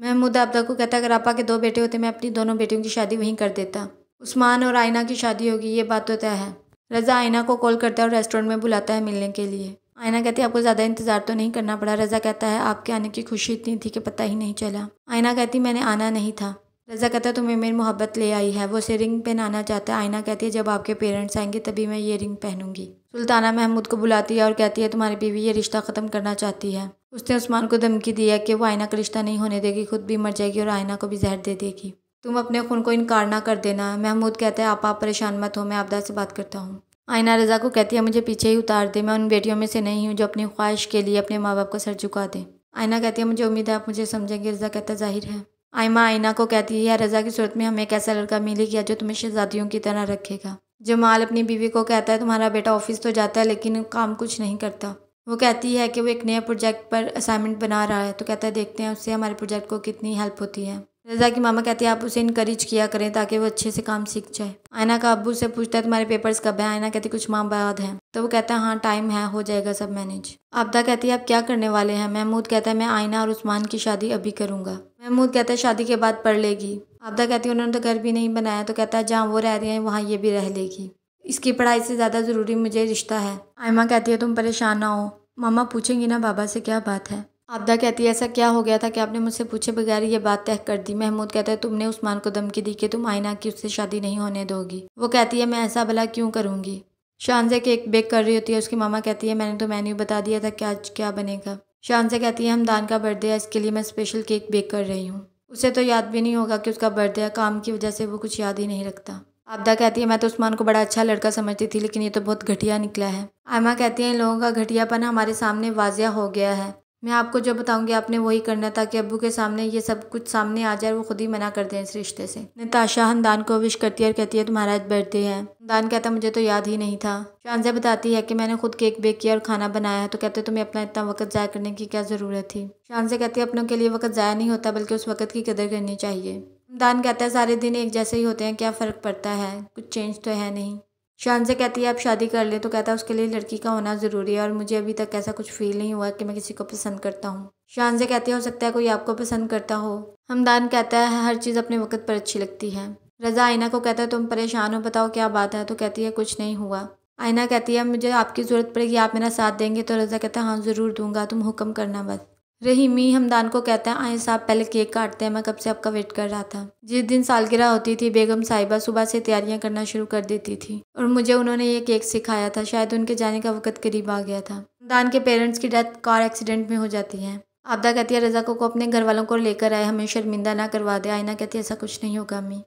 महमूद आपदा को कहता अगर आपा के दो बेटे होते मैं अपनी दोनों बेटियों की शादी वहीं कर देता उस्मान और आयना की शादी होगी ये बात तो तय है रज़ा आयना को कॉल करता है और रेस्टोरेंट में बुलाता है मिलने के लिए आयना कहती है आपको ज़्यादा इंतज़ार तो नहीं करना पड़ा रज़ा कहता है आपके आने की खुशी इतनी थी कि पता ही नहीं चला आयना कहती मैंने आना नहीं था रज़ा कहता है तुम्हें मेरी मोहब्बत ले आई है वो उसे रिंग पहनाना चाहता है आयना कहती है जब आपके पेरेंट्स आएंगे तभी मैं ये रिंग पहनूंगी सुल्ताना महमूद को बुलाती है और कहती है तुम्हारी बीवी ये रिश्ता ख़त्म करना चाहती है उसने उस्मान को धमकी दिया कि वो आयना का रिश्ता नहीं होने देगी खुद भी मर जाएगी और आयना को भी जहर दे देगी तुम अपने खून को इनकार ना कर देना महमूद कहता है आप आप परेशान मत हो मैं आपदा से बात करता हूँ आयना रजा को कहती है मुझे पीछे ही उतार दे मैं उन बेटियों में से नहीं हूँ जो अपनी ख्वाहिश के लिए अपने माँ बाप का सर झुका दें आयना कहती है मुझे उम्मीद है आप मुझे समझेंगे रजा कहता जाहिर है आयमा आयना को कहती है रजा की सूरत में हमें एक ऐसा लड़का मिलेगा गया जो तुम्हें शहजादियों की तरह रखेगा जमाल अपनी बीवी को कहता है तुम्हारा बेटा ऑफिस तो जाता है लेकिन काम कुछ नहीं करता वो कहती है कि वो एक नया प्रोजेक्ट पर असाइनमेंट बना रहा है तो कहता है देखते हैं उससे हमारे प्रोजेक्ट को कितनी हेल्प होती है रजा की मामा कहती है आप उसे इनक्रेज किया करें ताकि वो अच्छे से काम सीख जाए आयना का अबू से पूछता है तुम्हारे पेपर्स कब है आयना कहती कुछ माह बाद हैं तो वो कहता है हाँ टाइम है हो जाएगा सब मैनेज आपदा कहती है आप क्या करने वाले हैं महमूद कहता है मैं आयना और उस्मान की शादी अभी करूँगा महमूद कहता है शादी के बाद पढ़ लेगी आपदा कहती है उन्होंने तो घर भी नहीं बनाया तो कहता है जहाँ वो रह रहे हैं वहाँ ये भी रह लेगी इसकी पढ़ाई से ज़्यादा ज़रूरी मुझे रिश्ता है आयमा कहती है तुम परेशान ना हो मामा पूछेंगे ना बाबा से क्या बात है आपदा कहती है ऐसा क्या हो गया था कि आपने मुझसे पूछे बगैर ये बात तय कर दी महमूद कहता है तुमने उस्मान को धमकी दी कि तुम आईना की उससे शादी नहीं होने दोगी वो कहती है मैं ऐसा भला क्यों करूँगी से केक बेक कर रही होती है उसकी मामा कहती है मैंने तो मेन्यू बता दिया था कि आज क्या बनेगा से कहती है हम दान का बर्थडे है इसके लिए मैं स्पेशल केक बेक कर रही हूँ उसे तो याद भी नहीं होगा कि उसका बर्थडे है काम की वजह से वो कुछ याद ही नहीं रखता आपदा कहती है मैं तो उस्मान को बड़ा अच्छा लड़का समझती थी लेकिन ये तो बहुत घटिया निकला है आयमा कहती है इन लोगों का घटियापन हमारे सामने वाजिया हो गया है मैं आपको जो बताऊंगी आपने वही करना ताकि अबू के सामने ये सब कुछ सामने आ जाए वो खुद ही मना कर दें इस रिश्ते से नताशा हमदान को विश करती है और कहती है तुम्हारा आज बर्थडे है हमदान कहता मुझे तो याद ही नहीं था शानजा बताती है कि मैंने खुद केक बेक किया और खाना बनाया है तो कहते तुम्हें अपना इतना वक्त ज़ाया करने की क्या ज़रूरत थी शानजा कहती है अपनों के लिए वक्त ज़ाया नहीं होता बल्कि उस वक्त की कदर करनी चाहिए दान कहता है सारे दिन एक जैसे ही होते हैं क्या फ़र्क पड़ता है कुछ चेंज तो है नहीं शान से कहती है आप शादी कर ले तो कहता है उसके लिए लड़की का होना ज़रूरी है और मुझे अभी तक ऐसा कुछ फील नहीं हुआ कि मैं किसी को पसंद करता हूँ शान से कहती है हो सकता है कोई आपको पसंद करता हो हमदान कहता है हर चीज़ अपने वक्त पर अच्छी लगती है रज़ा आइना को कहता है तुम परेशान हो बताओ क्या बात है तो कहती है कुछ नहीं हुआ आइना कहती है मुझे आपकी ज़रूरत पड़ेगी आप मेरा साथ देंगे तो रज़ा कहता है हाँ ज़रूर दूंगा तुम हुक्म करना बस रहीमी हमदान को कहता है आए साहब पहले केक काटते हैं मैं कब से आपका वेट कर रहा था जिस दिन सालगिरह होती थी बेगम साहिबा सुबह से तैयारियां करना शुरू कर देती थी और मुझे उन्होंने ये केक सिखाया था शायद उनके जाने का वक्त करीब आ गया था हमदान के पेरेंट्स की डेथ कार एक्सीडेंट में हो जाती है आपदा कहती है रजाको को, अपने घर वालों को लेकर आए हमें शर्मिंदा ना करवा दे आयना कहती है ऐसा कुछ नहीं होगा अम्मी